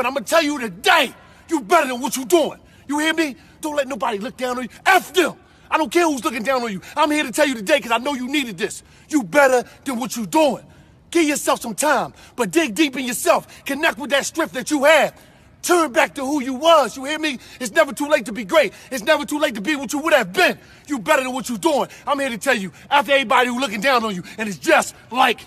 But I'm gonna tell you today, you better than what you are doing. You hear me? Don't let nobody look down on you. F them. I don't care who's looking down on you. I'm here to tell you today because I know you needed this. You better than what you are doing. Give yourself some time, but dig deep in yourself. Connect with that strength that you have. Turn back to who you was. You hear me? It's never too late to be great. It's never too late to be what you would have been. You better than what you are doing. I'm here to tell you, after everybody who's looking down on you, and it's just like